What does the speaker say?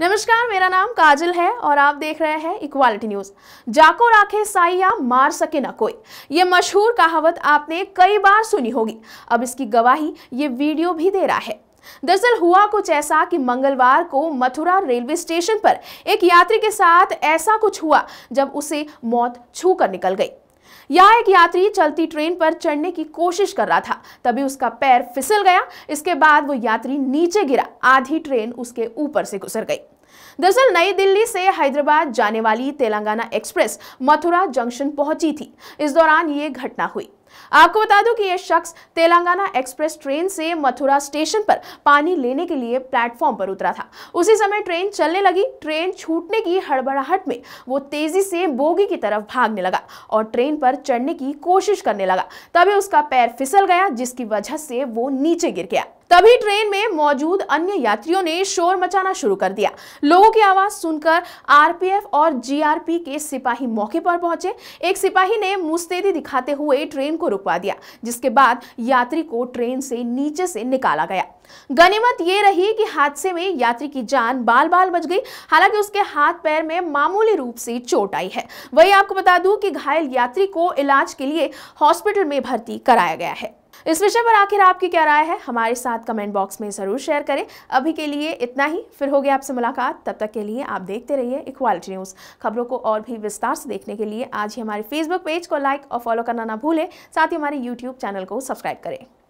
नमस्कार मेरा नाम काजल है और आप देख रहे हैं इक्वालिटी न्यूज जाको राखे साइया मार सके ना कोई ये मशहूर कहावत आपने कई बार सुनी होगी अब इसकी गवाही ये वीडियो भी दे रहा है दरअसल हुआ कुछ ऐसा कि मंगलवार को मथुरा रेलवे स्टेशन पर एक यात्री के साथ ऐसा कुछ हुआ जब उसे मौत छू कर निकल गई यहाँ एक यात्री चलती ट्रेन पर चढ़ने की कोशिश कर रहा था तभी उसका पैर फिसल गया इसके बाद वो यात्री नीचे गिरा आधी ट्रेन उसके ऊपर से गुजर गई दरअसल नई दिल्ली से हैदराबाद जाने वाली तेलंगाना एक्सप्रेस मथुरा जंक्शन पहुंची थी इस दौरान ये घटना हुई आपको बता दूं कि यह शख्स तेलंगाना एक्सप्रेस ट्रेन से मथुरा स्टेशन पर पानी लेने के लिए प्लेटफॉर्म पर उतरा था उसी समय ट्रेन चलने लगी ट्रेन छूटने की हड़बड़ाहट में वो तेजी से बोगी की तरफ भागने लगा और ट्रेन पर चढ़ने की कोशिश करने लगा तभी उसका पैर फिसल गया जिसकी वजह से वो नीचे गिर गया तभी ट्रेन में मौजूद अन्य यात्रियों ने शोर मचाना शुरू कर दिया लोगों की आवाज सुनकर आरपीएफ और जीआरपी के सिपाही मौके पर पहुंचे एक सिपाही ने मुस्तैदी दिखाते हुए ट्रेन को रुकवा दिया जिसके बाद यात्री को ट्रेन से नीचे से निकाला गया गनीमत ये रही कि हादसे में यात्री की जान बाल बाल बच गई हालांकि उसके हाथ पैर में मामूली रूप से चोट आई है वही आपको बता दूं कि घायल यात्री को इलाज के लिए हॉस्पिटल में भर्ती कराया गया है इस विषय पर आखिर आपकी क्या राय है हमारे साथ कमेंट बॉक्स में ज़रूर शेयर करें अभी के लिए इतना ही फिर होगी आपसे मुलाकात तब तक के लिए आप देखते रहिए इक्वालिटी न्यूज़ खबरों को और भी विस्तार से देखने के लिए आज ही हमारे फेसबुक पेज को लाइक और फॉलो करना ना भूलें साथ ही हमारे यूट्यूब चैनल को सब्सक्राइब करें